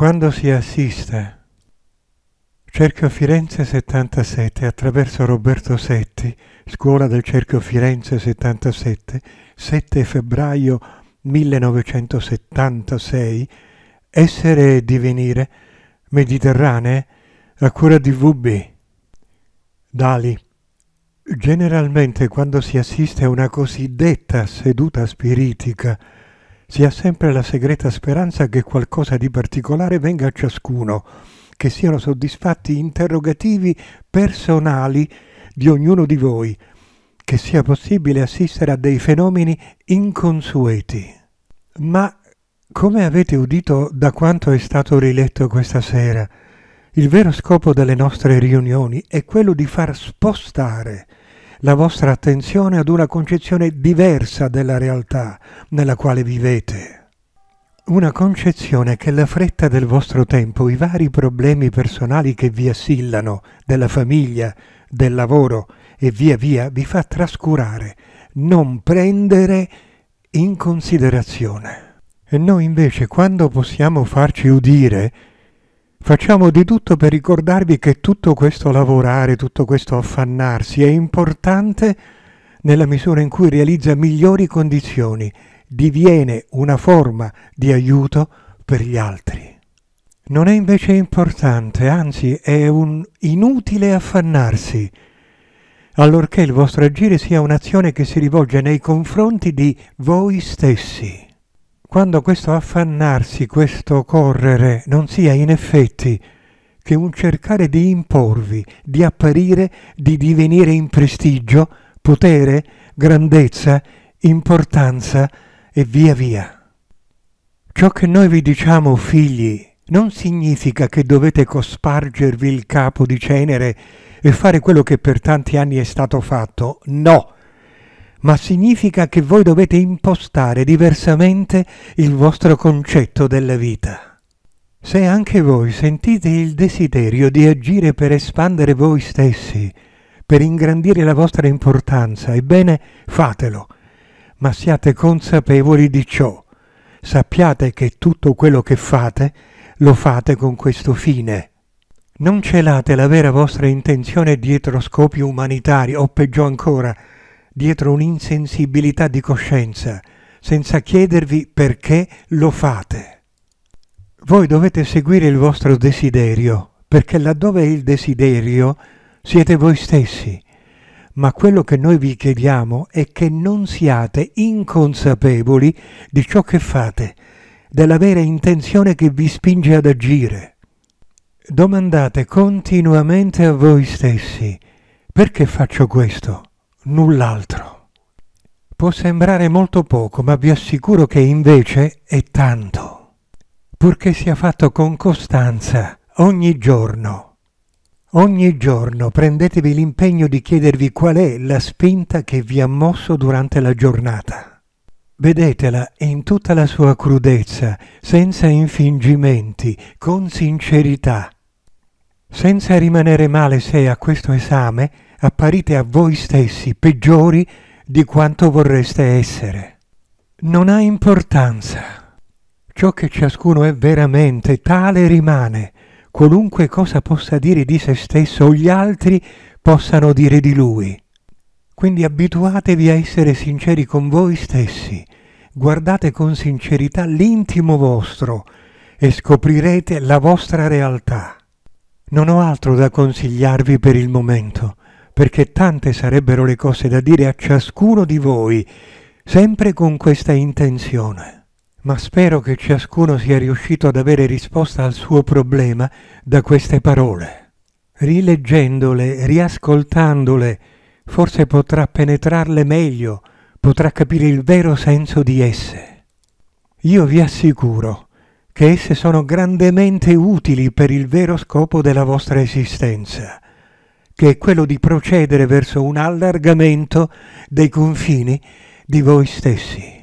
Quando si assiste Cerchio Firenze 77 attraverso Roberto Setti, Scuola del Cerchio Firenze 77, 7 febbraio 1976, Essere e divenire, Mediterranee, a cura di VB. Dali. Generalmente quando si assiste a una cosiddetta seduta spiritica, si ha sempre la segreta speranza che qualcosa di particolare venga a ciascuno, che siano soddisfatti interrogativi personali di ognuno di voi, che sia possibile assistere a dei fenomeni inconsueti. Ma, come avete udito da quanto è stato riletto questa sera, il vero scopo delle nostre riunioni è quello di far spostare la vostra attenzione ad una concezione diversa della realtà nella quale vivete. Una concezione che la fretta del vostro tempo, i vari problemi personali che vi assillano, della famiglia, del lavoro e via via, vi fa trascurare, non prendere in considerazione. E noi invece quando possiamo farci udire Facciamo di tutto per ricordarvi che tutto questo lavorare, tutto questo affannarsi è importante nella misura in cui realizza migliori condizioni, diviene una forma di aiuto per gli altri. Non è invece importante, anzi è un inutile affannarsi, allorché il vostro agire sia un'azione che si rivolge nei confronti di voi stessi quando questo affannarsi, questo correre non sia in effetti che un cercare di imporvi, di apparire, di divenire in prestigio, potere, grandezza, importanza e via via. Ciò che noi vi diciamo figli non significa che dovete cospargervi il capo di cenere e fare quello che per tanti anni è stato fatto, no ma significa che voi dovete impostare diversamente il vostro concetto della vita. Se anche voi sentite il desiderio di agire per espandere voi stessi, per ingrandire la vostra importanza, ebbene fatelo, ma siate consapevoli di ciò. Sappiate che tutto quello che fate lo fate con questo fine. Non celate la vera vostra intenzione dietro scopi umanitari o peggio ancora, dietro un'insensibilità di coscienza, senza chiedervi perché lo fate. Voi dovete seguire il vostro desiderio, perché laddove è il desiderio siete voi stessi. Ma quello che noi vi chiediamo è che non siate inconsapevoli di ciò che fate, della vera intenzione che vi spinge ad agire. Domandate continuamente a voi stessi, perché faccio questo? null'altro. Può sembrare molto poco, ma vi assicuro che invece è tanto, purché sia fatto con costanza ogni giorno. Ogni giorno prendetevi l'impegno di chiedervi qual è la spinta che vi ha mosso durante la giornata. Vedetela in tutta la sua crudezza, senza infingimenti, con sincerità senza rimanere male se a questo esame apparite a voi stessi peggiori di quanto vorreste essere. Non ha importanza. Ciò che ciascuno è veramente tale rimane, qualunque cosa possa dire di se stesso o gli altri possano dire di lui. Quindi abituatevi a essere sinceri con voi stessi, guardate con sincerità l'intimo vostro e scoprirete la vostra realtà. Non ho altro da consigliarvi per il momento, perché tante sarebbero le cose da dire a ciascuno di voi, sempre con questa intenzione. Ma spero che ciascuno sia riuscito ad avere risposta al suo problema da queste parole. Rileggendole, riascoltandole, forse potrà penetrarle meglio, potrà capire il vero senso di esse. Io vi assicuro che esse sono grandemente utili per il vero scopo della vostra esistenza, che è quello di procedere verso un allargamento dei confini di voi stessi.